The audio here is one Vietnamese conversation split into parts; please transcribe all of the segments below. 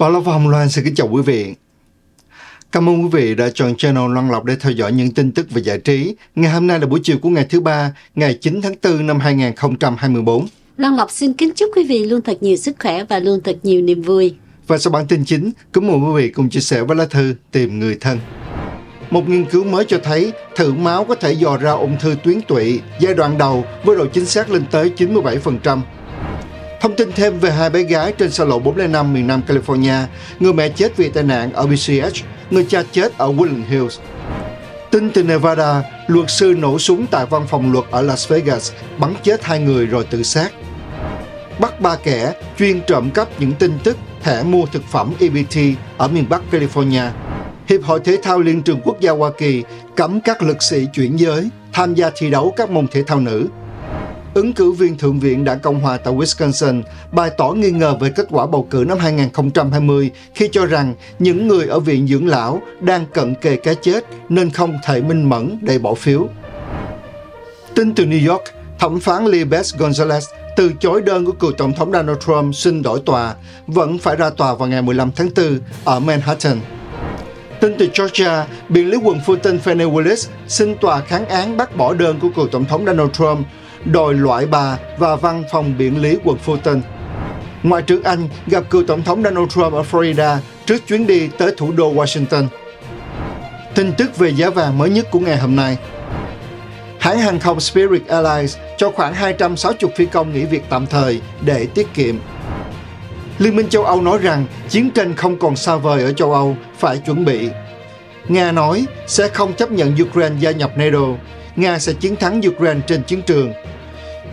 Bảo Long và Hồng Loan xin kính chào quý vị. Cảm ơn quý vị đã chọn channel Loan Lộc để theo dõi những tin tức về giải trí. Ngày hôm nay là buổi chiều của ngày thứ ba, ngày 9 tháng 4 năm 2024. Loan Lộc xin kính chúc quý vị luôn thật nhiều sức khỏe và luôn thật nhiều niềm vui. Và sau bản tin chính, kính mời quý vị cùng chia sẻ với lá thư Tìm người thân. Một nghiên cứu mới cho thấy thử máu có thể dò ra ung thư tuyến tụy giai đoạn đầu với độ chính xác lên tới 97%. Thông tin thêm về hai bé gái trên xa lộ 405 miền Nam California, người mẹ chết vì tai nạn ở BCH, người cha chết ở Woodland Hills. Tin từ Nevada, luật sư nổ súng tại văn phòng luật ở Las Vegas, bắn chết hai người rồi tự sát. Bắt ba kẻ chuyên trộm cắp những tin tức thẻ mua thực phẩm EBT ở miền Bắc California. Hiệp hội Thể thao Liên trường Quốc gia Hoa Kỳ cấm các lực sĩ chuyển giới tham gia thi đấu các môn thể thao nữ ứng cử viên Thượng viện đảng Cộng hòa tại Wisconsin bày tỏ nghi ngờ về kết quả bầu cử năm 2020 khi cho rằng những người ở viện dưỡng lão đang cận kề cái chết nên không thể minh mẫn để bỏ phiếu. Tin từ New York, thẩm phán Libes Gonzalez từ chối đơn của cựu Tổng thống Donald Trump xin đổi tòa, vẫn phải ra tòa vào ngày 15 tháng 4 ở Manhattan. Tin từ Georgia, biện lý quần Fulton Fannie Willis xin tòa kháng án bác bỏ đơn của cựu Tổng thống Donald Trump đòi loại bà và văn phòng biện lý quận Fulton. Ngoại trưởng Anh gặp cựu tổng thống Donald Trump ở Florida trước chuyến đi tới thủ đô Washington. Tin tức về giá vàng mới nhất của ngày hôm nay. Hãng hàng không Spirit Airlines cho khoảng 260 phi công nghỉ việc tạm thời để tiết kiệm. Liên minh châu Âu nói rằng chiến tranh không còn xa vời ở châu Âu phải chuẩn bị. Nga nói sẽ không chấp nhận Ukraine gia nhập NATO Nga sẽ chiến thắng Ukraine trên chiến trường.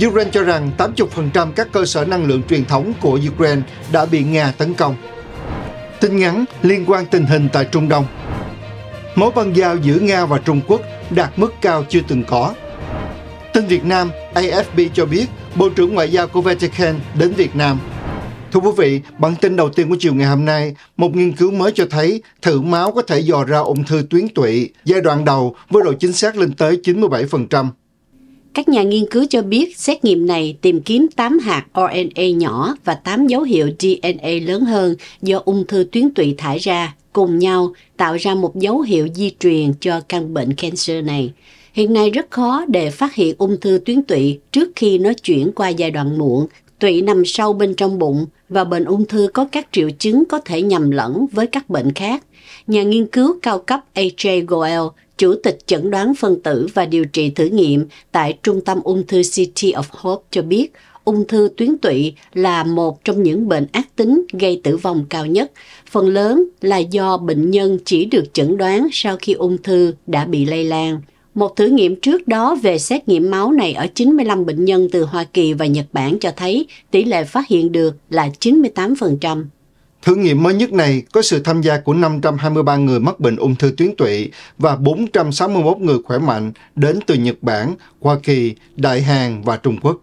Ukraine cho rằng 80% các cơ sở năng lượng truyền thống của Ukraine đã bị Nga tấn công. Tin ngắn liên quan tình hình tại Trung Đông. Mối băng giao giữa Nga và Trung Quốc đạt mức cao chưa từng có. Tin Việt Nam, AFP cho biết Bộ trưởng Ngoại giao của Vatican đến Việt Nam Thưa quý vị, bản tin đầu tiên của chiều ngày hôm nay, một nghiên cứu mới cho thấy thử máu có thể dò ra ung thư tuyến tụy giai đoạn đầu với độ chính xác lên tới 97%. Các nhà nghiên cứu cho biết xét nghiệm này tìm kiếm 8 hạt RNA nhỏ và 8 dấu hiệu DNA lớn hơn do ung thư tuyến tụy thải ra cùng nhau tạo ra một dấu hiệu di truyền cho căn bệnh cancer này. Hiện nay rất khó để phát hiện ung thư tuyến tụy trước khi nó chuyển qua giai đoạn muộn tụy nằm sâu bên trong bụng và bệnh ung thư có các triệu chứng có thể nhầm lẫn với các bệnh khác. Nhà nghiên cứu cao cấp A.J. Goel, chủ tịch chẩn đoán phân tử và điều trị thử nghiệm tại Trung tâm Ung thư City of Hope cho biết, ung thư tuyến tụy là một trong những bệnh ác tính gây tử vong cao nhất, phần lớn là do bệnh nhân chỉ được chẩn đoán sau khi ung thư đã bị lây lan. Một thử nghiệm trước đó về xét nghiệm máu này ở 95 bệnh nhân từ Hoa Kỳ và Nhật Bản cho thấy tỷ lệ phát hiện được là 98%. Thử nghiệm mới nhất này có sự tham gia của 523 người mắc bệnh ung thư tuyến tụy và 461 người khỏe mạnh đến từ Nhật Bản, Hoa Kỳ, Đại Hàn và Trung Quốc.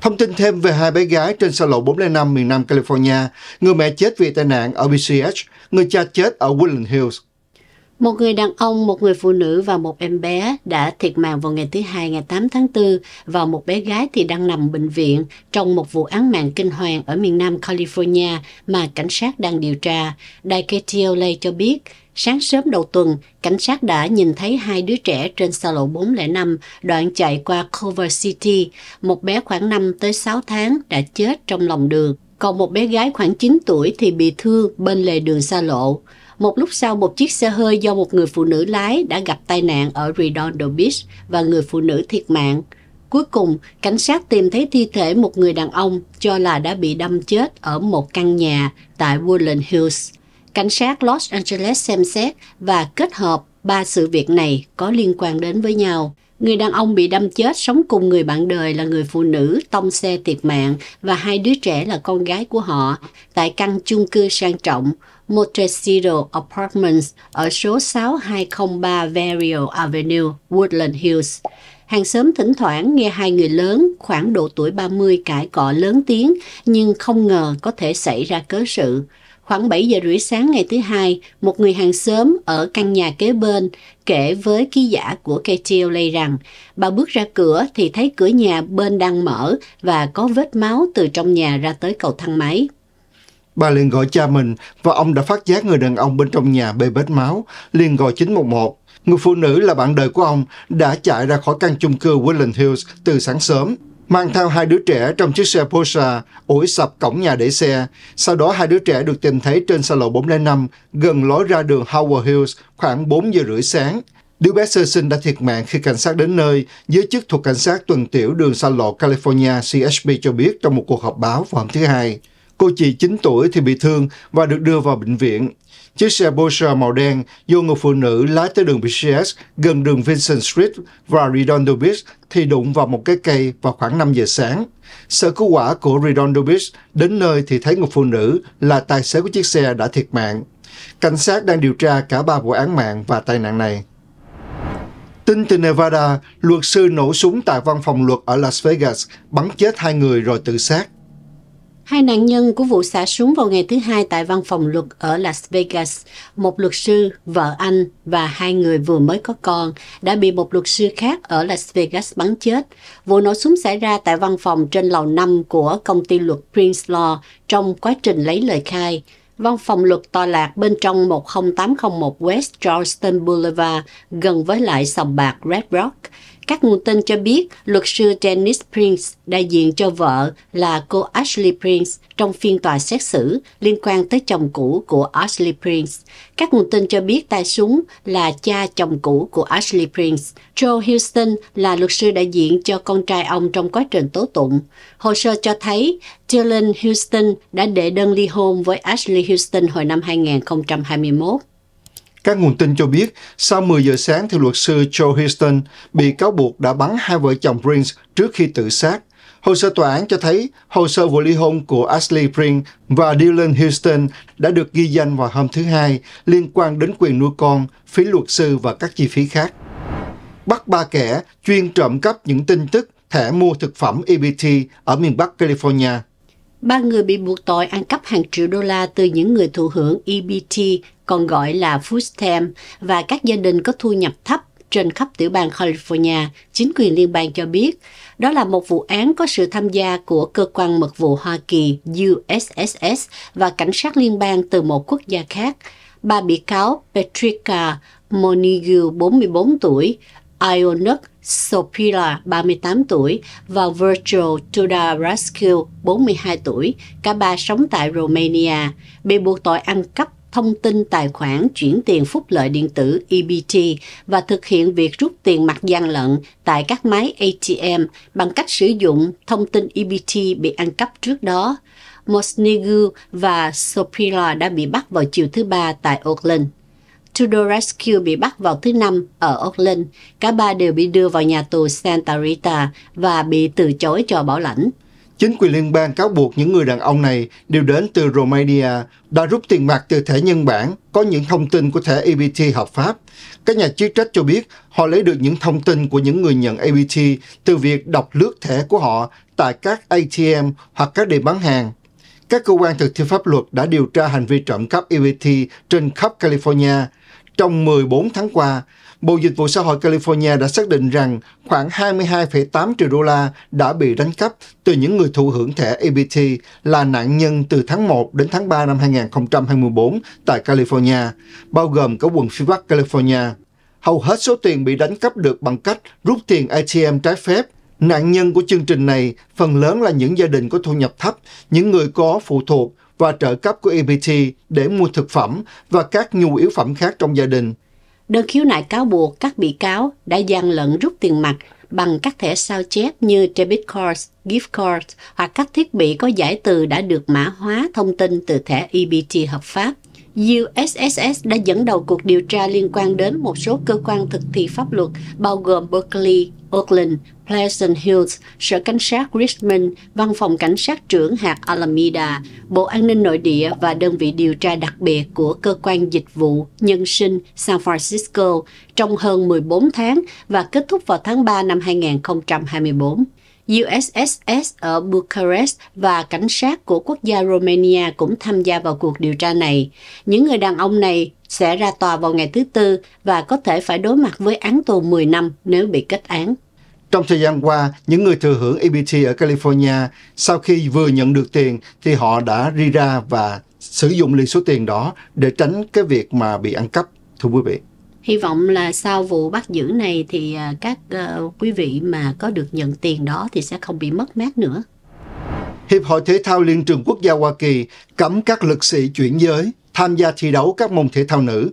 Thông tin thêm về hai bé gái trên xa lộ 405 miền Nam California, người mẹ chết vì tai nạn ở BCH, người cha chết ở Woodland Hills. Một người đàn ông, một người phụ nữ và một em bé đã thiệt mạng vào ngày thứ Hai ngày 8 tháng 4 và một bé gái thì đang nằm bệnh viện trong một vụ án mạng kinh hoàng ở miền nam California mà cảnh sát đang điều tra. Đài KTLA cho biết, sáng sớm đầu tuần, cảnh sát đã nhìn thấy hai đứa trẻ trên xa lộ 405 đoạn chạy qua Culver City. Một bé khoảng 5 tới 6 tháng đã chết trong lòng đường còn một bé gái khoảng 9 tuổi thì bị thương bên lề đường xa lộ. Một lúc sau, một chiếc xe hơi do một người phụ nữ lái đã gặp tai nạn ở Redondo Beach và người phụ nữ thiệt mạng. Cuối cùng, cảnh sát tìm thấy thi thể một người đàn ông cho là đã bị đâm chết ở một căn nhà tại Woodland Hills. Cảnh sát Los Angeles xem xét và kết hợp ba sự việc này có liên quan đến với nhau. Người đàn ông bị đâm chết sống cùng người bạn đời là người phụ nữ tông xe tiệt mạng và hai đứa trẻ là con gái của họ tại căn chung cư sang trọng Montecito Apartments ở số 6203 Vario Avenue, Woodland Hills. Hàng xóm thỉnh thoảng nghe hai người lớn khoảng độ tuổi 30 cãi cọ lớn tiếng nhưng không ngờ có thể xảy ra cớ sự. Khoảng 7 giờ rưỡi sáng ngày thứ hai, một người hàng xóm ở căn nhà kế bên kể với ký giả của KTLA rằng bà bước ra cửa thì thấy cửa nhà bên đang mở và có vết máu từ trong nhà ra tới cầu thang máy. Bà liền gọi cha mình và ông đã phát giác người đàn ông bên trong nhà bê vết máu, liền gọi 911. Người phụ nữ là bạn đời của ông đã chạy ra khỏi căn chung cư Woodland Hills từ sáng sớm mang theo hai đứa trẻ trong chiếc xe Porsche ủi sập cổng nhà để xe. Sau đó hai đứa trẻ được tìm thấy trên xa lộ 405 gần lối ra đường Howard Hills khoảng 4 giờ rưỡi sáng. Đứa bé sơ sinh đã thiệt mạng khi cảnh sát đến nơi, giới chức thuộc cảnh sát tuần tiểu đường xa lộ California CHP cho biết trong một cuộc họp báo vào hôm thứ Hai. Cô chị 9 tuổi thì bị thương và được đưa vào bệnh viện. Chiếc xe Porsche màu đen do người phụ nữ lái tới đường BCS gần đường Vincent Street và Redondo Beach thì đụng vào một cái cây vào khoảng 5 giờ sáng. Sở cứu hỏa của Redondo Beach đến nơi thì thấy người phụ nữ là tài xế của chiếc xe đã thiệt mạng. Cảnh sát đang điều tra cả ba vụ án mạng và tai nạn này. Tin từ Nevada, luật sư nổ súng tại văn phòng luật ở Las Vegas, bắn chết hai người rồi tự sát. Hai nạn nhân của vụ xả súng vào ngày thứ hai tại văn phòng luật ở Las Vegas, một luật sư, vợ anh và hai người vừa mới có con đã bị một luật sư khác ở Las Vegas bắn chết. Vụ nổ súng xảy ra tại văn phòng trên lầu 5 của công ty luật Prince Law trong quá trình lấy lời khai. Văn phòng luật tòa lạc bên trong 10801 West Charleston Boulevard gần với lại sòng bạc Red Rock. Các nguồn tin cho biết luật sư Dennis Prince đại diện cho vợ là cô Ashley Prince trong phiên tòa xét xử liên quan tới chồng cũ của Ashley Prince. Các nguồn tin cho biết tay súng là cha chồng cũ của Ashley Prince. Joe Houston là luật sư đại diện cho con trai ông trong quá trình tố tụng. Hồ sơ cho thấy Dylan Houston đã đệ đơn ly hôn với Ashley Houston hồi năm 2021. Các nguồn tin cho biết, sau 10 giờ sáng theo luật sư Joe Houston, bị cáo buộc đã bắn hai vợ chồng Prince trước khi tự sát. Hồ sơ tòa án cho thấy hồ sơ vụ ly hôn của Ashley Prince và Dylan Houston đã được ghi danh vào hôm thứ Hai liên quan đến quyền nuôi con, phí luật sư và các chi phí khác. Bắt ba kẻ chuyên trộm cắp những tin tức thẻ mua thực phẩm EBT ở miền Bắc California. Ba người bị buộc tội ăn cắp hàng triệu đô la từ những người thụ hưởng EBT, còn gọi là food stamp, và các gia đình có thu nhập thấp trên khắp tiểu bang California, chính quyền liên bang cho biết. Đó là một vụ án có sự tham gia của cơ quan mật vụ Hoa Kỳ USSS và cảnh sát liên bang từ một quốc gia khác. Ba bị cáo Patricia Monigu, 44 tuổi, Ionic Sopila 38 tuổi và Virgil Tudorascu 42 tuổi, cả ba sống tại Romania, bị buộc tội ăn cắp thông tin tài khoản chuyển tiền phúc lợi điện tử EBT và thực hiện việc rút tiền mặt gian lận tại các máy ATM bằng cách sử dụng thông tin EBT bị ăn cắp trước đó. Mosnegu và Sopila đã bị bắt vào chiều thứ ba tại Auckland. Tudor Rescue bị bắt vào thứ Năm ở Oakland. Cả ba đều bị đưa vào nhà tù Santa Rita và bị từ chối cho bảo lãnh. Chính quyền liên bang cáo buộc những người đàn ông này đều đến từ Romania, đã rút tiền mặt từ thẻ nhân bản, có những thông tin của thẻ EBT hợp pháp. Các nhà chức trách cho biết họ lấy được những thông tin của những người nhận EBT từ việc đọc lướt thẻ của họ tại các ATM hoặc các điểm bán hàng các cơ quan thực thi pháp luật đã điều tra hành vi trộm cắp EBT trên khắp California trong 14 tháng qua, Bộ Dịch vụ Xã hội California đã xác định rằng khoảng 22,8 triệu đô la đã bị đánh cắp từ những người thụ hưởng thẻ ABT là nạn nhân từ tháng 1 đến tháng 3 năm 2024 tại California, bao gồm cả quận phía Bắc California. Hầu hết số tiền bị đánh cắp được bằng cách rút tiền ATM trái phép. Nạn nhân của chương trình này phần lớn là những gia đình có thu nhập thấp, những người có phụ thuộc và trợ cấp của EBT để mua thực phẩm và các nhu yếu phẩm khác trong gia đình. Đơn khiếu nại cáo buộc các bị cáo đã gian lận rút tiền mặt bằng các thẻ sao chép như debit cards, gift cards hoặc các thiết bị có giải từ đã được mã hóa thông tin từ thẻ EBT hợp pháp. USSS đã dẫn đầu cuộc điều tra liên quan đến một số cơ quan thực thi pháp luật bao gồm Berkeley, Oakland, Pleasant Hills, Sở Cảnh sát Richmond, Văn phòng Cảnh sát trưởng hạt Alameda, Bộ An ninh Nội địa và đơn vị điều tra đặc biệt của Cơ quan Dịch vụ Nhân sinh San Francisco trong hơn 14 tháng và kết thúc vào tháng 3 năm 2024. USSS ở Bucharest và cảnh sát của quốc gia Romania cũng tham gia vào cuộc điều tra này. Những người đàn ông này sẽ ra tòa vào ngày thứ Tư và có thể phải đối mặt với án tù 10 năm nếu bị kết án. Trong thời gian qua, những người thừa hưởng EBT ở California, sau khi vừa nhận được tiền thì họ đã đi ra và sử dụng liền số tiền đó để tránh cái việc mà bị ăn cắp, thưa quý vị. Hy vọng là sau vụ bắt giữ này thì à, các ờ, quý vị mà có được nhận tiền đó thì sẽ không bị mất mát nữa. Hiệp hội Thể thao Liên trường Quốc gia Hoa Kỳ cấm các lực sĩ chuyển giới tham gia thi đấu các môn thể thao nữ.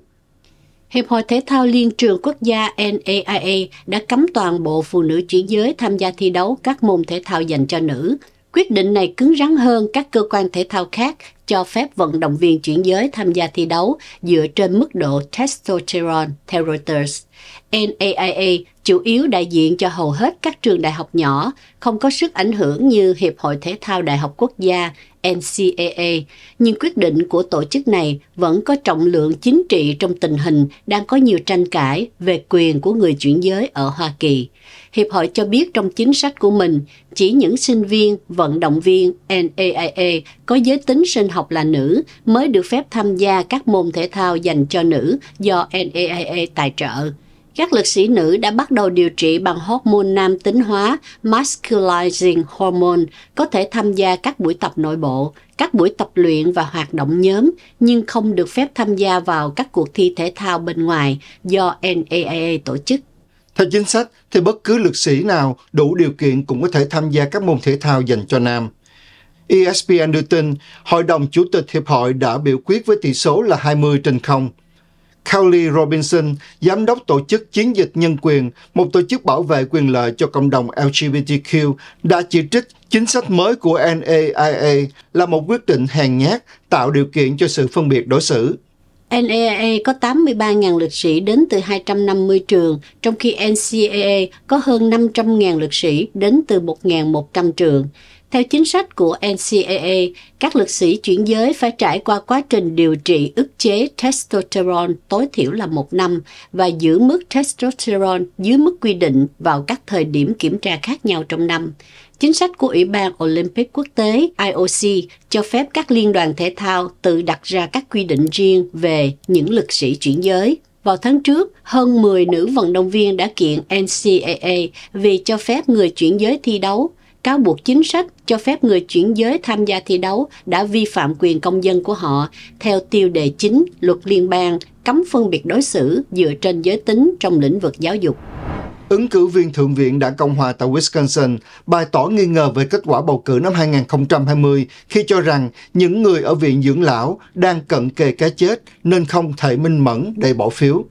Hiệp hội Thể thao Liên trường Quốc gia NAIA đã cấm toàn bộ phụ nữ chuyển giới tham gia thi đấu các môn thể thao dành cho nữ, Quyết định này cứng rắn hơn các cơ quan thể thao khác cho phép vận động viên chuyển giới tham gia thi đấu dựa trên mức độ testosterone theo Reuters. NAIA chủ yếu đại diện cho hầu hết các trường đại học nhỏ, không có sức ảnh hưởng như Hiệp hội Thể thao Đại học Quốc gia NCAA, nhưng quyết định của tổ chức này vẫn có trọng lượng chính trị trong tình hình đang có nhiều tranh cãi về quyền của người chuyển giới ở Hoa Kỳ. Hiệp hội cho biết trong chính sách của mình, chỉ những sinh viên, vận động viên NAIA có giới tính sinh học là nữ mới được phép tham gia các môn thể thao dành cho nữ do NAIA tài trợ. Các lực sĩ nữ đã bắt đầu điều trị bằng hormone nam tính hóa Masculizing Hormone, có thể tham gia các buổi tập nội bộ, các buổi tập luyện và hoạt động nhóm, nhưng không được phép tham gia vào các cuộc thi thể thao bên ngoài do NAA tổ chức. Theo chính sách, thì bất cứ lực sĩ nào đủ điều kiện cũng có thể tham gia các môn thể thao dành cho nam. ESPN đưa tin, Hội đồng Chủ tịch Hiệp hội đã biểu quyết với tỷ số là 20 trên 0 Kelly Robinson, giám đốc tổ chức Chiến dịch Nhân quyền, một tổ chức bảo vệ quyền lợi cho cộng đồng LGBTQ, đã chỉ trích chính sách mới của NAIA là một quyết định hèn nhát tạo điều kiện cho sự phân biệt đối xử. NAIA có 83.000 lực sĩ đến từ 250 trường, trong khi NCAA có hơn 500.000 lực sĩ đến từ 1.100 trường. Theo chính sách của NCAA, các lực sĩ chuyển giới phải trải qua quá trình điều trị ức chế testosterone tối thiểu là một năm và giữ mức testosterone dưới mức quy định vào các thời điểm kiểm tra khác nhau trong năm. Chính sách của Ủy ban Olympic Quốc tế IOC cho phép các liên đoàn thể thao tự đặt ra các quy định riêng về những lực sĩ chuyển giới. Vào tháng trước, hơn 10 nữ vận động viên đã kiện NCAA vì cho phép người chuyển giới thi đấu cáo buộc chính sách cho phép người chuyển giới tham gia thi đấu đã vi phạm quyền công dân của họ theo tiêu đề chính luật liên bang cấm phân biệt đối xử dựa trên giới tính trong lĩnh vực giáo dục. Ứng cử viên Thượng viện đảng Cộng hòa tại Wisconsin bày tỏ nghi ngờ về kết quả bầu cử năm 2020 khi cho rằng những người ở viện dưỡng lão đang cận kề cái chết nên không thể minh mẫn để bỏ phiếu.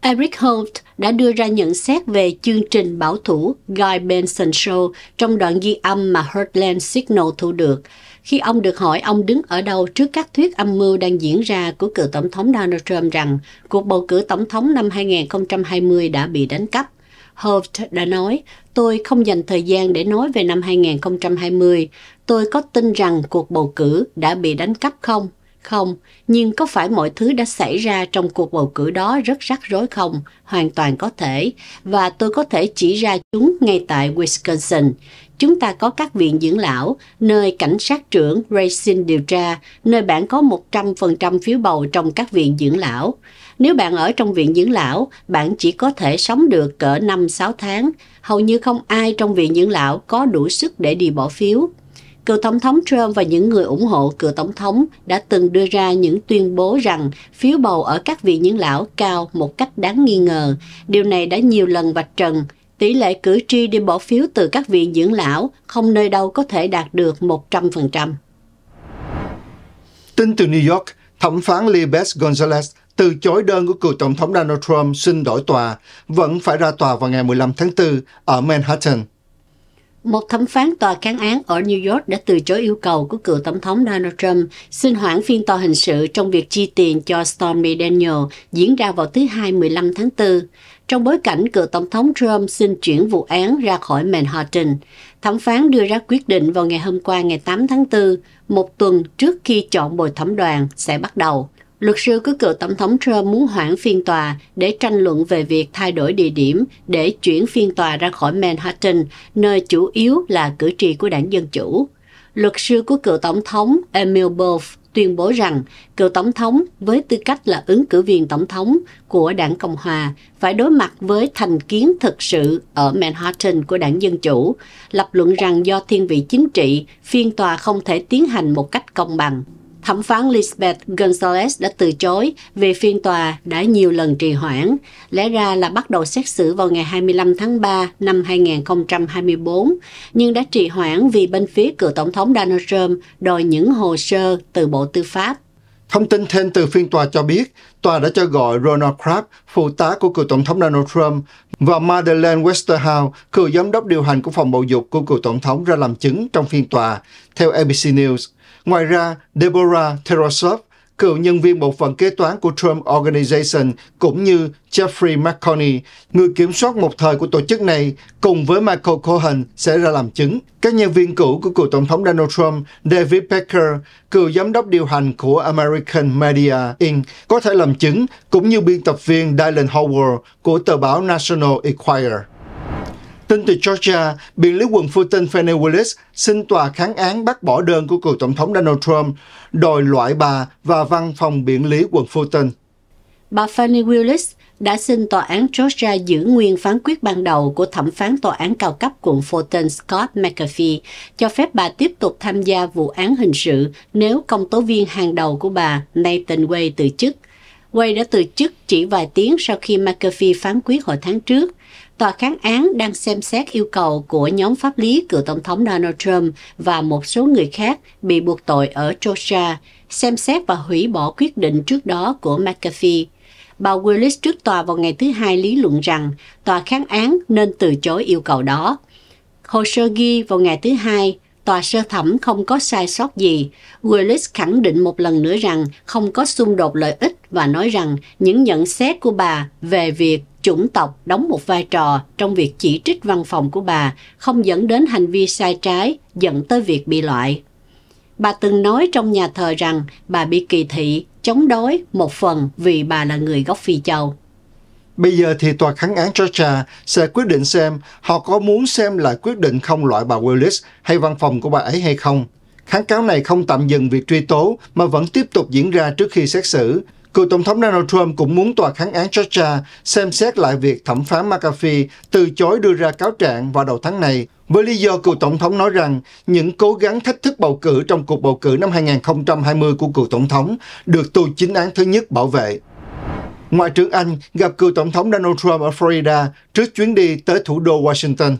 Eric Holt đã đưa ra nhận xét về chương trình bảo thủ Guy Benson Show trong đoạn ghi âm mà Heartland Signal thu được, khi ông được hỏi ông đứng ở đâu trước các thuyết âm mưu đang diễn ra của cựu tổng thống Donald Trump rằng cuộc bầu cử tổng thống năm 2020 đã bị đánh cắp. Holt đã nói, tôi không dành thời gian để nói về năm 2020. Tôi có tin rằng cuộc bầu cử đã bị đánh cắp không? Không, nhưng có phải mọi thứ đã xảy ra trong cuộc bầu cử đó rất rắc rối không? Hoàn toàn có thể, và tôi có thể chỉ ra chúng ngay tại Wisconsin. Chúng ta có các viện dưỡng lão, nơi cảnh sát trưởng Racing điều tra, nơi bạn có 100% phiếu bầu trong các viện dưỡng lão. Nếu bạn ở trong viện dưỡng lão, bạn chỉ có thể sống được cỡ 5-6 tháng. Hầu như không ai trong viện dưỡng lão có đủ sức để đi bỏ phiếu. Cựu Tổng thống Trump và những người ủng hộ cựu Tổng thống đã từng đưa ra những tuyên bố rằng phiếu bầu ở các vị những lão cao một cách đáng nghi ngờ. Điều này đã nhiều lần vạch trần. Tỷ lệ cử tri đi bỏ phiếu từ các vị dưỡng lão không nơi đâu có thể đạt được 100%. Tin từ New York, thẩm phán Libes Gonzalez từ chối đơn của cựu Tổng thống Donald Trump xin đổi tòa, vẫn phải ra tòa vào ngày 15 tháng 4 ở Manhattan. Một thẩm phán tòa kháng án ở New York đã từ chối yêu cầu của cựu tổng thống Donald Trump xin hoãn phiên tòa hình sự trong việc chi tiền cho Stormy Daniel diễn ra vào thứ Hai 15 tháng 4. Trong bối cảnh cựu tổng thống Trump xin chuyển vụ án ra khỏi Manhattan, thẩm phán đưa ra quyết định vào ngày hôm qua ngày 8 tháng 4, một tuần trước khi chọn bồi thẩm đoàn sẽ bắt đầu. Luật sư của cựu Tổng thống Trump muốn hoãn phiên tòa để tranh luận về việc thay đổi địa điểm để chuyển phiên tòa ra khỏi Manhattan, nơi chủ yếu là cử tri của đảng Dân Chủ. Luật sư của cựu Tổng thống Emil Bov tuyên bố rằng cựu Tổng thống với tư cách là ứng cử viên Tổng thống của đảng Cộng Hòa phải đối mặt với thành kiến thực sự ở Manhattan của đảng Dân Chủ, lập luận rằng do thiên vị chính trị, phiên tòa không thể tiến hành một cách công bằng. Thẩm phán Lisbeth Gonzalez đã từ chối vì phiên tòa đã nhiều lần trì hoãn, lẽ ra là bắt đầu xét xử vào ngày 25 tháng 3 năm 2024, nhưng đã trì hoãn vì bên phía cựu tổng thống Donald Trump đòi những hồ sơ từ Bộ Tư pháp. Thông tin thêm từ phiên tòa cho biết, tòa đã cho gọi Ronald Kraft, phụ tá của cựu tổng thống Donald Trump, và Madeleine Westerhouse, cựu giám đốc điều hành của phòng bầu dục của cựu tổng thống ra làm chứng trong phiên tòa, theo ABC News. Ngoài ra, Deborah Terosov, cựu nhân viên bộ phận kế toán của Trump Organization, cũng như Jeffrey McConney, người kiểm soát một thời của tổ chức này, cùng với Michael Cohen sẽ ra làm chứng. Các nhân viên cũ của cựu Tổng thống Donald Trump, David Pecker, cựu giám đốc điều hành của American Media Inc., có thể làm chứng, cũng như biên tập viên Dylan Howard của tờ báo National Enquirer. Tin từ Georgia, biện lý quần Fulton Fannie Willis xin tòa kháng án bác bỏ đơn của cựu tổng thống Donald Trump, đòi loại bà và văn phòng biện lý quận Fulton. Bà Fannie Willis đã xin tòa án Georgia giữ nguyên phán quyết ban đầu của thẩm phán tòa án cao cấp quận Fulton Scott McAfee, cho phép bà tiếp tục tham gia vụ án hình sự nếu công tố viên hàng đầu của bà, Nathan Way, từ chức. Way đã từ chức chỉ vài tiếng sau khi McAfee phán quyết hồi tháng trước tòa kháng án đang xem xét yêu cầu của nhóm pháp lý cựu Tổng thống Donald Trump và một số người khác bị buộc tội ở Georgia, xem xét và hủy bỏ quyết định trước đó của McAfee. Bà Willis trước tòa vào ngày thứ Hai lý luận rằng tòa kháng án nên từ chối yêu cầu đó. Hồ sơ ghi vào ngày thứ Hai, tòa sơ thẩm không có sai sót gì. Willis khẳng định một lần nữa rằng không có xung đột lợi ích và nói rằng những nhận xét của bà về việc chủng tộc đóng một vai trò trong việc chỉ trích văn phòng của bà không dẫn đến hành vi sai trái dẫn tới việc bị loại. Bà từng nói trong nhà thờ rằng bà bị kỳ thị, chống đối một phần vì bà là người gốc Phi Châu. Bây giờ thì tòa kháng án Georgia sẽ quyết định xem họ có muốn xem lại quyết định không loại bà Willis hay văn phòng của bà ấy hay không. Kháng cáo này không tạm dừng việc truy tố mà vẫn tiếp tục diễn ra trước khi xét xử, Cựu Tổng thống Donald Trump cũng muốn tòa kháng án Georgia xem xét lại việc thẩm phán McAfee từ chối đưa ra cáo trạng vào đầu tháng này với lý do cựu Tổng thống nói rằng những cố gắng thách thức bầu cử trong cuộc bầu cử năm 2020 của cựu Tổng thống được tù chính án thứ nhất bảo vệ. Ngoại trưởng Anh gặp cựu Tổng thống Donald Trump ở Florida trước chuyến đi tới thủ đô Washington.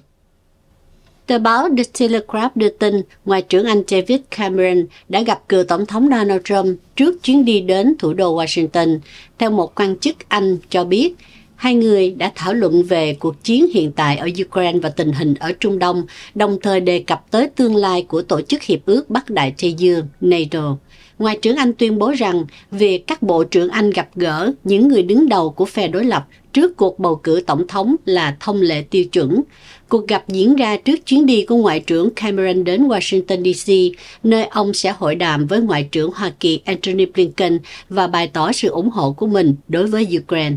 Tờ báo The Telegraph đưa tin Ngoại trưởng Anh David Cameron đã gặp cựu Tổng thống Donald Trump trước chuyến đi đến thủ đô Washington. Theo một quan chức Anh cho biết, hai người đã thảo luận về cuộc chiến hiện tại ở Ukraine và tình hình ở Trung Đông, đồng thời đề cập tới tương lai của Tổ chức Hiệp ước Bắc Đại Tây Dương, NATO. Ngoại trưởng Anh tuyên bố rằng việc các bộ trưởng Anh gặp gỡ những người đứng đầu của phe đối lập trước cuộc bầu cử tổng thống là thông lệ tiêu chuẩn. Cuộc gặp diễn ra trước chuyến đi của Ngoại trưởng Cameron đến Washington DC, nơi ông sẽ hội đàm với Ngoại trưởng Hoa Kỳ Antony Blinken và bày tỏ sự ủng hộ của mình đối với Ukraine.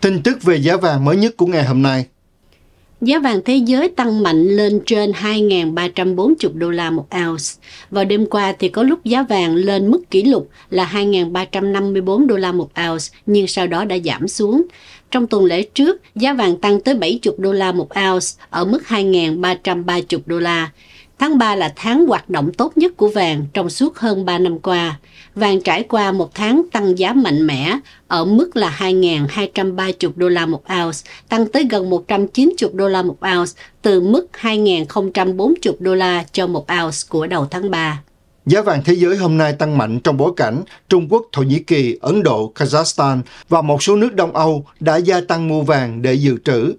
Tin tức về giá vàng mới nhất của ngày hôm nay. Giá vàng thế giới tăng mạnh lên trên 2.340 đô la một ounce. Vào đêm qua thì có lúc giá vàng lên mức kỷ lục là 2.354 đô la một ounce, nhưng sau đó đã giảm xuống. Trong tuần lễ trước, giá vàng tăng tới 70 đô la một ounce ở mức 2.330 đô la. Tháng 3 là tháng hoạt động tốt nhất của vàng trong suốt hơn 3 năm qua. Vàng trải qua một tháng tăng giá mạnh mẽ ở mức là 2.230 đô la một ounce, tăng tới gần 190 đô la một ounce từ mức 2.040 đô la cho một ounce của đầu tháng 3. Giá vàng thế giới hôm nay tăng mạnh trong bối cảnh Trung Quốc, Thổ Nhĩ Kỳ, Ấn Độ, Kazakhstan và một số nước Đông Âu đã gia tăng mua vàng để dự trữ.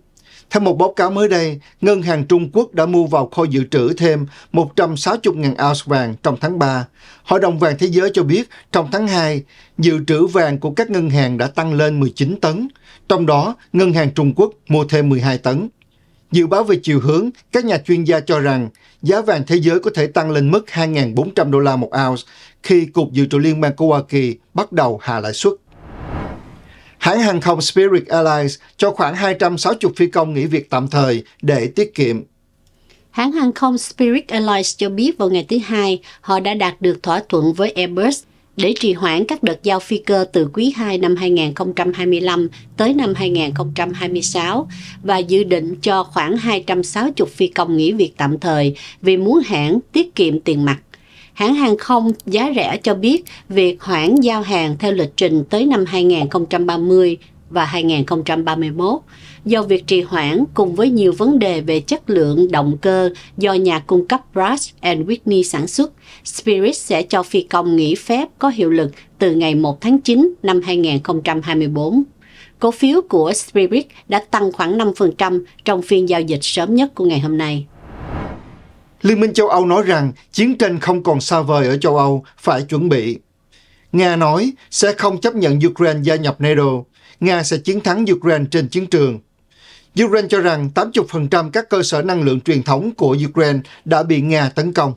Theo một báo cáo mới đây, Ngân hàng Trung Quốc đã mua vào kho dự trữ thêm 160.000 ounce vàng trong tháng 3. Hội đồng vàng thế giới cho biết trong tháng 2, dự trữ vàng của các ngân hàng đã tăng lên 19 tấn, trong đó ngân hàng Trung Quốc mua thêm 12 tấn. Dự báo về chiều hướng, các nhà chuyên gia cho rằng giá vàng thế giới có thể tăng lên mức 2.400 đô la một ounce khi Cục Dự trữ Liên bang của Hoa Kỳ bắt đầu hạ lãi suất. Hãng hàng không Spirit Airlines cho khoảng 260 phi công nghỉ việc tạm thời để tiết kiệm. Hãng hàng không Spirit Airlines cho biết vào ngày thứ Hai, họ đã đạt được thỏa thuận với Airbus để trì hoãn các đợt giao phi cơ từ quý 2 năm 2025 tới năm 2026 và dự định cho khoảng 260 phi công nghỉ việc tạm thời vì muốn hãng tiết kiệm tiền mặt. Hãng hàng không giá rẻ cho biết việc hoãn giao hàng theo lịch trình tới năm 2030 và 2031 do việc trì hoãn cùng với nhiều vấn đề về chất lượng động cơ do nhà cung cấp Brass Whitney sản xuất, Spirit sẽ cho phi công nghỉ phép có hiệu lực từ ngày 1 tháng 9 năm 2024. Cổ phiếu của Spirit đã tăng khoảng 5% trong phiên giao dịch sớm nhất của ngày hôm nay. Liên minh châu Âu nói rằng chiến tranh không còn xa vời ở châu Âu, phải chuẩn bị. Nga nói sẽ không chấp nhận Ukraine gia nhập NATO. Nga sẽ chiến thắng Ukraine trên chiến trường. Ukraine cho rằng 80% các cơ sở năng lượng truyền thống của Ukraine đã bị Nga tấn công.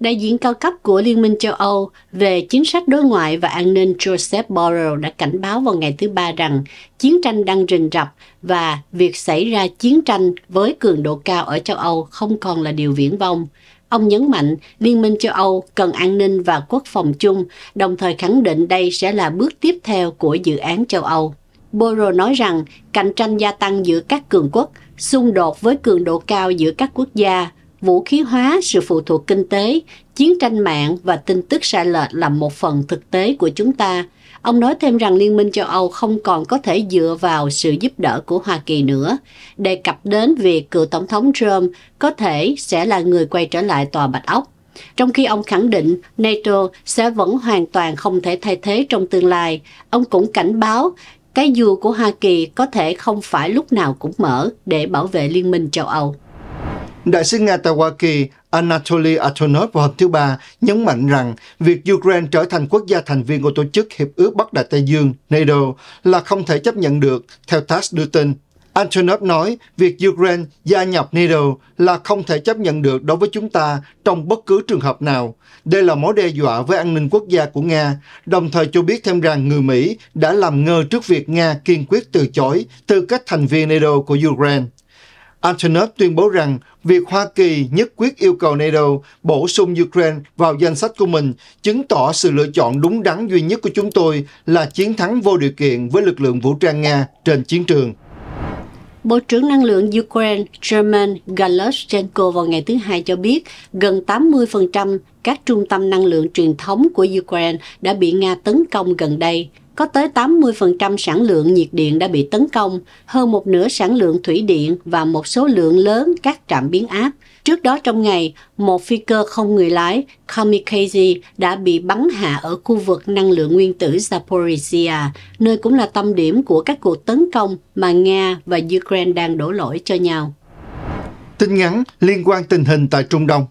Đại diện cao cấp của Liên minh châu Âu về chính sách đối ngoại và an ninh Joseph Borrell đã cảnh báo vào ngày thứ Ba rằng chiến tranh đang rình rập và việc xảy ra chiến tranh với cường độ cao ở châu Âu không còn là điều viễn vông. Ông nhấn mạnh Liên minh châu Âu cần an ninh và quốc phòng chung, đồng thời khẳng định đây sẽ là bước tiếp theo của dự án châu Âu. Boro nói rằng cạnh tranh gia tăng giữa các cường quốc, xung đột với cường độ cao giữa các quốc gia, vũ khí hóa, sự phụ thuộc kinh tế, chiến tranh mạng và tin tức sai lệch là một phần thực tế của chúng ta – Ông nói thêm rằng Liên minh châu Âu không còn có thể dựa vào sự giúp đỡ của Hoa Kỳ nữa, đề cập đến việc cựu Tổng thống Trump có thể sẽ là người quay trở lại Tòa Bạch Ốc. Trong khi ông khẳng định NATO sẽ vẫn hoàn toàn không thể thay thế trong tương lai, ông cũng cảnh báo cái dù của Hoa Kỳ có thể không phải lúc nào cũng mở để bảo vệ Liên minh châu Âu. Đại sứ Nga tại Hoa Kỳ Anatoly Antonov vào hôm thứ Ba nhấn mạnh rằng việc Ukraine trở thành quốc gia thành viên của Tổ chức Hiệp ước Bắc Đại Tây Dương NATO là không thể chấp nhận được, theo TASS đưa tin. Antonov nói việc Ukraine gia nhập NATO là không thể chấp nhận được đối với chúng ta trong bất cứ trường hợp nào. Đây là mối đe dọa với an ninh quốc gia của Nga, đồng thời cho biết thêm rằng người Mỹ đã làm ngơ trước việc Nga kiên quyết từ chối tư cách thành viên NATO của Ukraine. Antonov tuyên bố rằng việc Hoa Kỳ nhất quyết yêu cầu NATO bổ sung Ukraine vào danh sách của mình chứng tỏ sự lựa chọn đúng đắn duy nhất của chúng tôi là chiến thắng vô điều kiện với lực lượng vũ trang Nga trên chiến trường. Bộ trưởng Năng lượng Ukraine German Galushchenko vào ngày thứ Hai cho biết gần 80% các trung tâm năng lượng truyền thống của Ukraine đã bị Nga tấn công gần đây. Có tới 80% sản lượng nhiệt điện đã bị tấn công, hơn một nửa sản lượng thủy điện và một số lượng lớn các trạm biến áp. Trước đó trong ngày, một phi cơ không người lái Kamikaze đã bị bắn hạ ở khu vực năng lượng nguyên tử Zaporizhia, nơi cũng là tâm điểm của các cuộc tấn công mà Nga và Ukraine đang đổ lỗi cho nhau. Tin ngắn liên quan tình hình tại Trung Đông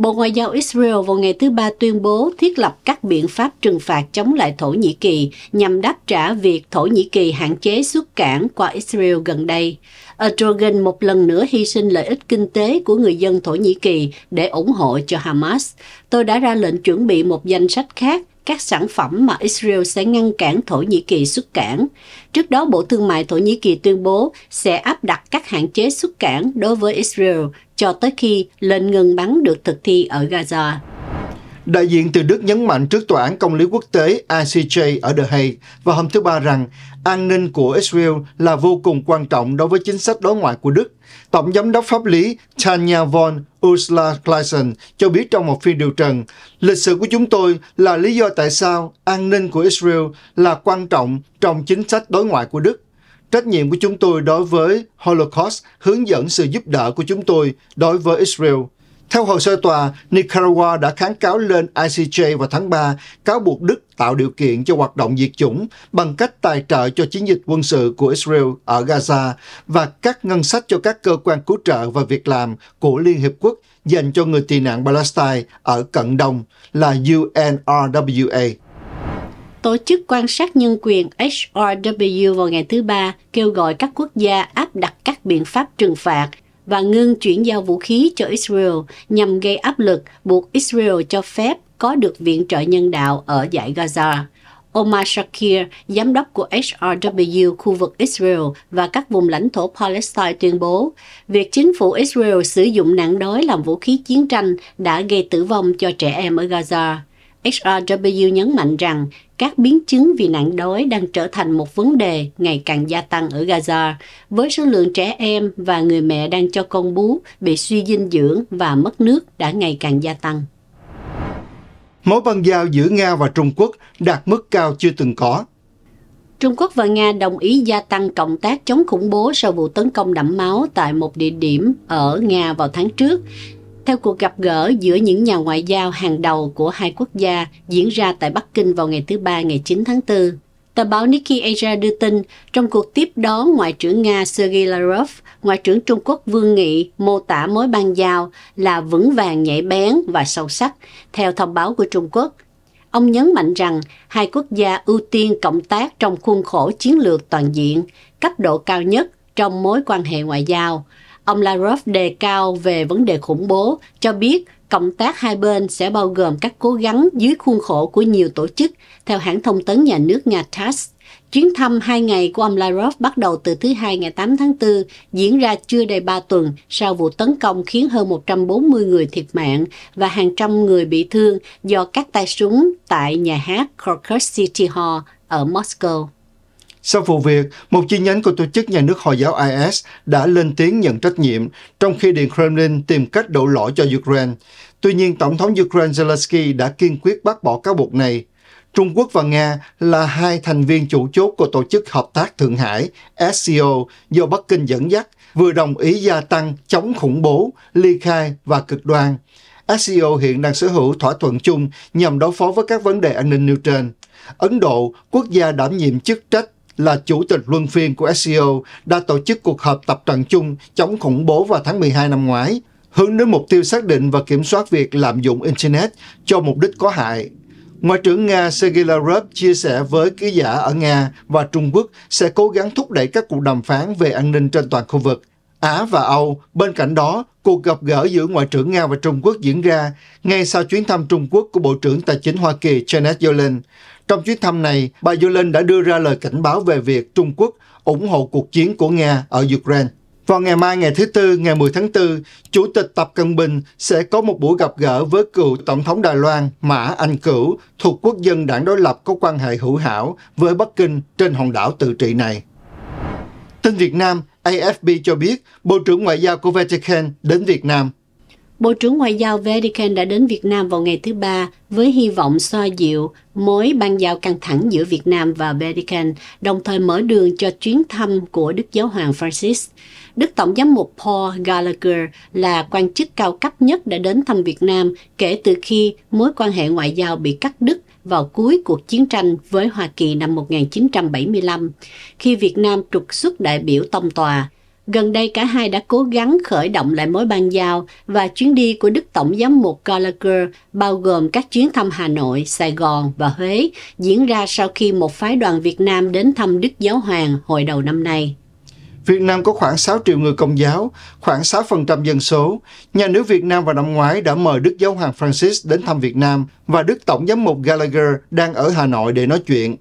Bộ Ngoại giao Israel vào ngày thứ Ba tuyên bố thiết lập các biện pháp trừng phạt chống lại Thổ Nhĩ Kỳ nhằm đáp trả việc Thổ Nhĩ Kỳ hạn chế xuất cảng qua Israel gần đây. Erdogan một lần nữa hy sinh lợi ích kinh tế của người dân Thổ Nhĩ Kỳ để ủng hộ cho Hamas. Tôi đã ra lệnh chuẩn bị một danh sách khác các sản phẩm mà Israel sẽ ngăn cản Thổ Nhĩ Kỳ xuất cảng. Trước đó, Bộ Thương mại Thổ Nhĩ Kỳ tuyên bố sẽ áp đặt các hạn chế xuất cảng đối với Israel cho tới khi lệnh ngừng bắn được thực thi ở Gaza. Đại diện từ Đức nhấn mạnh trước tòa án công lý quốc tế ICJ ở The Hague vào hôm thứ Ba rằng an ninh của Israel là vô cùng quan trọng đối với chính sách đối ngoại của Đức. Tổng giám đốc pháp lý Tanya von Ursula Claisen cho biết trong một phiên điều trần, lịch sử của chúng tôi là lý do tại sao an ninh của Israel là quan trọng trong chính sách đối ngoại của Đức. Trách nhiệm của chúng tôi đối với Holocaust hướng dẫn sự giúp đỡ của chúng tôi đối với Israel. Theo hồ sơ tòa, Nicaragua đã kháng cáo lên ICJ vào tháng 3, cáo buộc Đức tạo điều kiện cho hoạt động diệt chủng bằng cách tài trợ cho chiến dịch quân sự của Israel ở Gaza và các ngân sách cho các cơ quan cứu trợ và việc làm của Liên Hiệp Quốc dành cho người tị nạn Palestine ở Cận Đông là UNRWA. Tổ chức quan sát nhân quyền HRW vào ngày thứ Ba kêu gọi các quốc gia áp đặt các biện pháp trừng phạt và ngưng chuyển giao vũ khí cho Israel nhằm gây áp lực buộc Israel cho phép có được viện trợ nhân đạo ở giải Gaza. Omar Shakir, giám đốc của HRW khu vực Israel và các vùng lãnh thổ Palestine tuyên bố, việc chính phủ Israel sử dụng nạn đói làm vũ khí chiến tranh đã gây tử vong cho trẻ em ở Gaza. HRW nhấn mạnh rằng các biến chứng vì nạn đói đang trở thành một vấn đề ngày càng gia tăng ở Gaza, với số lượng trẻ em và người mẹ đang cho con bú bị suy dinh dưỡng và mất nước đã ngày càng gia tăng. Mối băng giao giữa Nga và Trung Quốc đạt mức cao chưa từng có. Trung Quốc và Nga đồng ý gia tăng cộng tác chống khủng bố sau vụ tấn công đẫm máu tại một địa điểm ở Nga vào tháng trước theo cuộc gặp gỡ giữa những nhà ngoại giao hàng đầu của hai quốc gia diễn ra tại Bắc Kinh vào ngày thứ Ba ngày 9 tháng 4. Tờ báo Nikkei Asia đưa tin, trong cuộc tiếp đón Ngoại trưởng Nga Sergei Lavrov, Ngoại trưởng Trung Quốc Vương Nghị mô tả mối ban giao là vững vàng nhạy bén và sâu sắc. Theo thông báo của Trung Quốc, ông nhấn mạnh rằng hai quốc gia ưu tiên cộng tác trong khuôn khổ chiến lược toàn diện, cấp độ cao nhất trong mối quan hệ ngoại giao – Ông Lavrov đề cao về vấn đề khủng bố, cho biết cộng tác hai bên sẽ bao gồm các cố gắng dưới khuôn khổ của nhiều tổ chức, theo hãng thông tấn nhà nước Nga TASS. Chuyến thăm hai ngày của ông Lavrov bắt đầu từ thứ Hai ngày 8 tháng 4, diễn ra chưa đầy 3 tuần sau vụ tấn công khiến hơn 140 người thiệt mạng và hàng trăm người bị thương do các tay súng tại nhà hát Crocus City Hall ở Moscow. Sau vụ việc, một chi nhánh của tổ chức nhà nước Hồi giáo IS đã lên tiếng nhận trách nhiệm, trong khi Điện Kremlin tìm cách đổ lỗi cho Ukraine. Tuy nhiên, Tổng thống Ukraine Zelensky đã kiên quyết bác bỏ cáo buộc này. Trung Quốc và Nga là hai thành viên chủ chốt của Tổ chức Hợp tác Thượng Hải SCO do Bắc Kinh dẫn dắt, vừa đồng ý gia tăng chống khủng bố, ly khai và cực đoan. SCO hiện đang sở hữu thỏa thuận chung nhằm đối phó với các vấn đề an ninh nêu trên. Ấn Độ, quốc gia đảm nhiệm chức trách là chủ tịch luân phiên của SEO, đã tổ chức cuộc họp tập trận chung chống khủng bố vào tháng 12 năm ngoái, hướng đến mục tiêu xác định và kiểm soát việc lạm dụng Internet cho mục đích có hại. Ngoại trưởng Nga Sergei Lavrov chia sẻ với ký giả ở Nga và Trung Quốc sẽ cố gắng thúc đẩy các cuộc đàm phán về an ninh trên toàn khu vực. Á và Âu, bên cạnh đó, cuộc gặp gỡ giữa Ngoại trưởng Nga và Trung Quốc diễn ra ngay sau chuyến thăm Trung Quốc của Bộ trưởng Tài chính Hoa Kỳ Janet Yellen. Trong chuyến thăm này, bà Yellen đã đưa ra lời cảnh báo về việc Trung Quốc ủng hộ cuộc chiến của Nga ở Ukraine. Vào ngày mai ngày thứ Tư, ngày 10 tháng 4, Chủ tịch Tập Cận Bình sẽ có một buổi gặp gỡ với cựu Tổng thống Đài Loan Mã Anh Cửu thuộc quốc dân đảng đối lập có quan hệ hữu hảo với Bắc Kinh trên hòn đảo tự trị này. Tin Việt Nam, AFP cho biết Bộ trưởng Ngoại giao của Vatican đến Việt Nam Bộ trưởng Ngoại giao Vatican đã đến Việt Nam vào ngày thứ Ba với hy vọng xoa dịu mối ban giao căng thẳng giữa Việt Nam và Vatican, đồng thời mở đường cho chuyến thăm của Đức Giáo hoàng Francis. Đức Tổng giám mục Paul Gallagher là quan chức cao cấp nhất đã đến thăm Việt Nam kể từ khi mối quan hệ ngoại giao bị cắt đứt vào cuối cuộc chiến tranh với Hoa Kỳ năm 1975, khi Việt Nam trục xuất đại biểu tông tòa. Gần đây cả hai đã cố gắng khởi động lại mối ban giao và chuyến đi của Đức Tổng giám mục Gallagher bao gồm các chuyến thăm Hà Nội, Sài Gòn và Huế diễn ra sau khi một phái đoàn Việt Nam đến thăm Đức Giáo Hoàng hồi đầu năm nay. Việt Nam có khoảng 6 triệu người công giáo, khoảng 6% dân số. Nhà nước Việt Nam vào năm ngoái đã mời Đức Giáo Hoàng Francis đến thăm Việt Nam và Đức Tổng giám mục Gallagher đang ở Hà Nội để nói chuyện.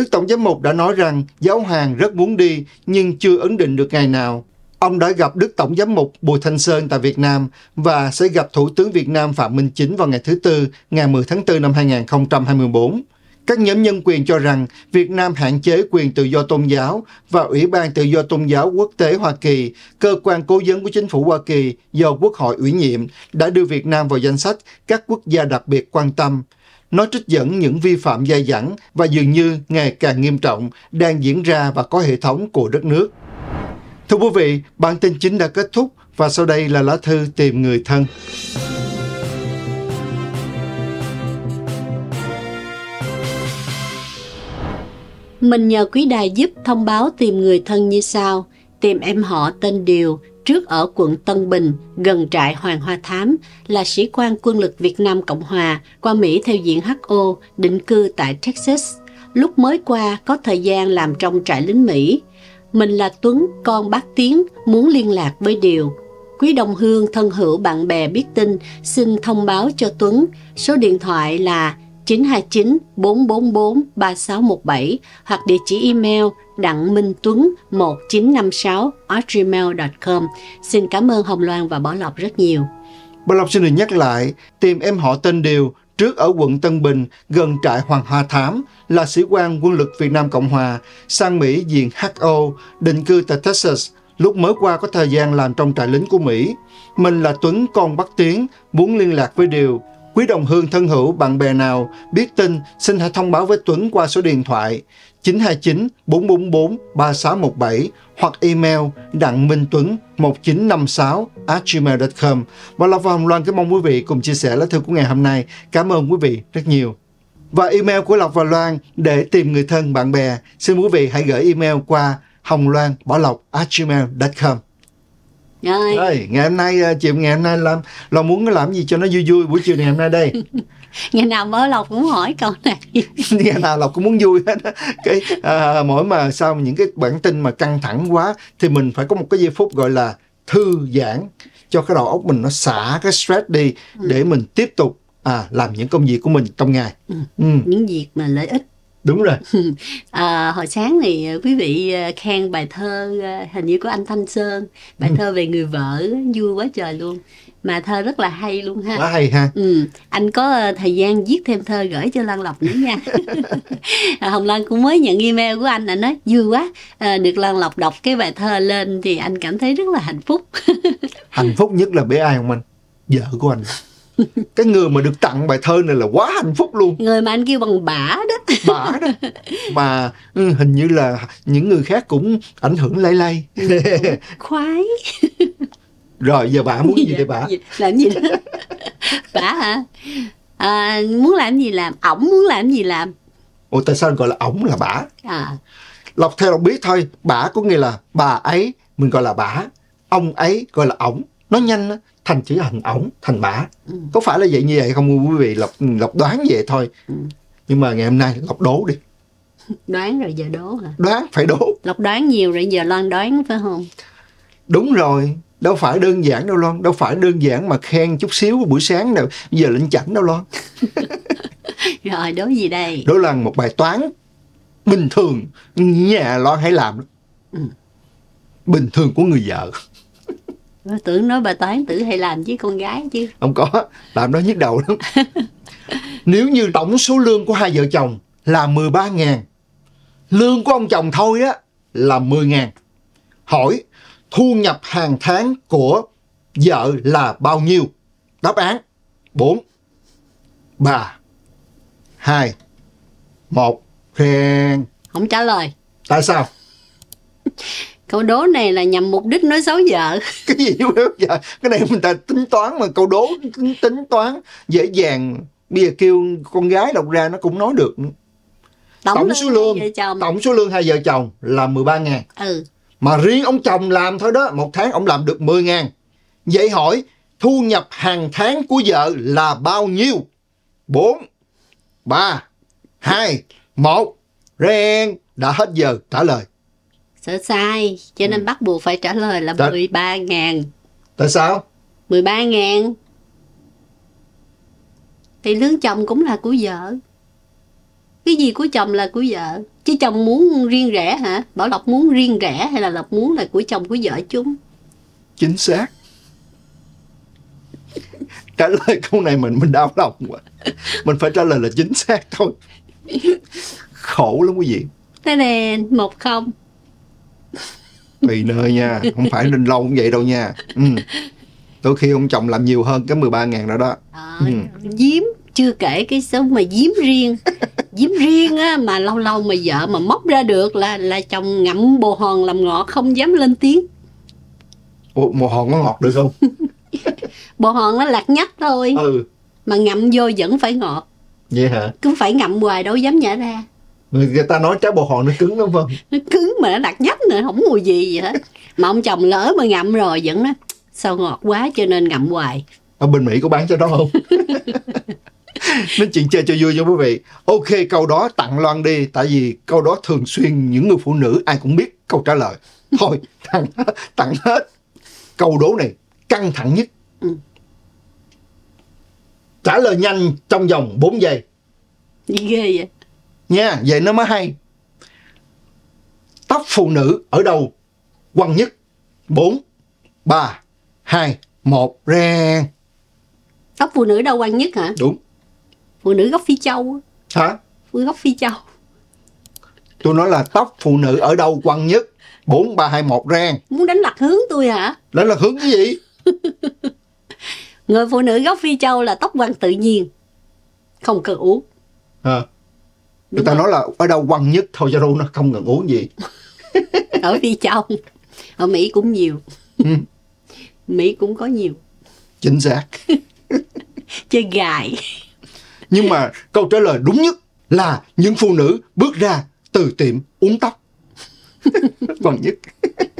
Đức Tổng giám mục đã nói rằng giáo hoàng rất muốn đi nhưng chưa ấn định được ngày nào. Ông đã gặp Đức Tổng giám mục Bùi Thanh Sơn tại Việt Nam và sẽ gặp Thủ tướng Việt Nam Phạm Minh Chính vào ngày thứ Tư, ngày 10 tháng 4 năm 2024. Các nhóm nhân quyền cho rằng Việt Nam hạn chế quyền tự do tôn giáo và Ủy ban Tự do Tôn giáo Quốc tế Hoa Kỳ, cơ quan cố vấn của chính phủ Hoa Kỳ do Quốc hội ủy nhiệm, đã đưa Việt Nam vào danh sách các quốc gia đặc biệt quan tâm – nó trích dẫn những vi phạm dai dẳng và dường như ngày càng nghiêm trọng đang diễn ra và có hệ thống của đất nước. Thưa quý vị, bản tin chính đã kết thúc và sau đây là lá thư tìm người thân. Mình nhờ quý đài giúp thông báo tìm người thân như sau. Tìm em họ tên Điều, trước ở quận Tân Bình, gần trại Hoàng Hoa Thám, là sĩ quan quân lực Việt Nam Cộng Hòa qua Mỹ theo diện HO, định cư tại Texas. Lúc mới qua, có thời gian làm trong trại lính Mỹ. Mình là Tuấn, con bác Tiến, muốn liên lạc với Điều. Quý đồng hương, thân hữu, bạn bè biết tin, xin thông báo cho Tuấn. Số điện thoại là 929 444 3617 hoặc địa chỉ email đặng minh tuấn 1956 gmail.com. Xin cảm ơn Hồng Loan và Bảo Lộc rất nhiều. Bảo Lộc xin được nhắc lại, tìm em họ tên Điều trước ở quận Tân Bình gần trại Hoàng Hoa Thám là sĩ quan quân lực Việt Nam Cộng Hòa, sang Mỹ diện HO, định cư tại Texas, lúc mới qua có thời gian làm trong trại lính của Mỹ. Mình là Tuấn con Bắc Tiến, muốn liên lạc với Điều, Quý đồng hương thân hữu, bạn bè nào biết tin xin hãy thông báo với Tuấn qua số điện thoại 929 444 3617 hoặc email đặng minh tuấn 1956 gmail.com. Và là Hồng Loan cảm mong quý vị cùng chia sẻ lá thư của ngày hôm nay. Cảm ơn quý vị rất nhiều. Và email của Lộc và Loan để tìm người thân bạn bè, xin quý vị hãy gửi email qua Hồng Loan Bảo Lộc gmail com rồi. Dạ. Rồi, ngày hôm nay ờ, chiều ngày hôm nay làm lo muốn làm gì cho nó vui vui buổi chiều ngày hôm nay đây. ngày nào mới lộc cũng hỏi câu này. ngày nào lộc cũng muốn vui hết. Cái à, mỗi mà sau những cái bản tin mà căng thẳng quá thì mình phải có một cái giây phút gọi là thư giãn cho cái đầu óc mình nó xả cái stress đi ừ. để mình tiếp tục à làm những công việc của mình trong ngày. Ừ. Ừ. Những việc mà lợi ích đúng rồi à, hồi sáng thì ờ, quý vị ờ, khen bài thơ hình như của anh thanh sơn bài ừ. thơ về người vợ vui quá trời luôn mà thơ rất là hay luôn ha quá hay ha ừ anh có thời gian viết thêm thơ gửi cho lan lộc nữa nha hồng lan cũng mới nhận email của anh anh nói vui quá à, được lan lộc đọc cái bài thơ lên thì anh cảm thấy rất là hạnh phúc hạnh phúc nhất là bé ai không anh vợ của anh cái người mà được tặng bài thơ này là quá hạnh phúc luôn người mà anh kêu bằng bả đó bả đó mà ừ, hình như là những người khác cũng ảnh hưởng lay lay khoái rồi giờ bả muốn gì vậy bả dạ, dạ, làm gì đó bả hả à, muốn làm gì làm ổng muốn làm gì làm ủa tại sao gọi là ổng là bả à. lộc theo lộc biết thôi bả có nghĩa là bà ấy mình gọi là bả ông ấy gọi là ổng nó nhanh thành chỉ thành ổng thành bả ừ. có phải là vậy như vậy không quý vị lộc lộc đoán vậy thôi ừ. nhưng mà ngày hôm nay lộc đố đi đoán rồi giờ đố hả đoán phải đố lộc đoán nhiều rồi giờ loan đoán phải không đúng rồi đâu phải đơn giản đâu loan đâu phải đơn giản mà khen chút xíu buổi sáng nào giờ lên chảnh đâu loan rồi đố gì đây đố loan một bài toán bình thường nhà loan hãy làm ừ. bình thường của người vợ tưởng nói bà toán tử hay làm với con gái chứ không có làm đó nhức đầu lắm nếu như tổng số lương của hai vợ chồng là 13 ngàn lương của ông chồng thôi á là 10 ngàn hỏi thu nhập hàng tháng của vợ là bao nhiêu đáp án 4 3 2 một khen không trả lời tại sao câu đố này là nhằm mục đích nói xấu vợ cái gì nói xấu vợ cái này mình ta tính toán mà câu đố tính toán dễ dàng bây giờ kêu con gái đọc ra nó cũng nói được tổng, tổng số lương tổng số lương hai vợ chồng là 13 ngàn ừ. mà riêng ông chồng làm thôi đó một tháng ông làm được 10 ngàn vậy hỏi thu nhập hàng tháng của vợ là bao nhiêu 4 3 2 1 Ren đã hết giờ trả lời sợ sai cho nên ừ. bắt buộc phải trả lời là mười ba ngàn tại sao mười ba ngàn thì lương chồng cũng là của vợ cái gì của chồng là của vợ chứ chồng muốn riêng rẻ hả bảo lộc muốn riêng rẻ hay là lộc muốn là của chồng của vợ chúng chính xác trả lời câu này mình mình đau lòng quá mình phải trả lời là chính xác thôi khổ lắm quý vị thế nên một không tùy nơi nha không phải đình lâu cũng vậy đâu nha ừ. đôi khi ông chồng làm nhiều hơn cái 13 ngàn đó đó à, ừ. diếm chưa kể cái số mà diếm riêng diếm riêng á mà lâu lâu mà vợ mà móc ra được là là chồng ngậm bồ hòn làm ngọt không dám lên tiếng Ủa, bồ hòn có ngọt được không bồ hòn nó lạc nhách thôi ừ. mà ngậm vô vẫn phải ngọt vậy hả cứ phải ngậm hoài đâu dám nhả ra người, ta nói trái bồ hòn nó cứng lắm vâng nó cứng mà nó đặc nhất nữa không mùi gì vậy hết mà ông chồng lỡ mà ngậm rồi vẫn nó sao ngọt quá cho nên ngậm hoài ở bên mỹ có bán cho đó không nói chuyện chơi cho vui cho quý vị ok câu đó tặng loan đi tại vì câu đó thường xuyên những người phụ nữ ai cũng biết câu trả lời thôi tặng tặng hết câu đố này căng thẳng nhất ừ. trả lời nhanh trong vòng 4 giây ghê vậy nha vậy nó mới hay tóc phụ nữ ở đầu quăng nhất 4 3 2 1 reng tóc phụ nữ đâu quăng nhất hả đúng phụ nữ gốc phi châu hả phụ nữ gốc phi châu tôi nói là tóc phụ nữ ở đâu quăng nhất 4 3 2 1 reng muốn đánh lạc hướng tôi hả đánh lạc hướng cái gì người phụ nữ gốc phi châu là tóc quăng tự nhiên không cần uống à người ta nói là ở đâu quăng nhất thôi Zaro nó không cần uống gì ở đi trong ở Mỹ cũng nhiều ừ. Mỹ cũng có nhiều chính xác chơi gài nhưng mà câu trả lời đúng nhất là những phụ nữ bước ra từ tiệm uống tóc quăng nhất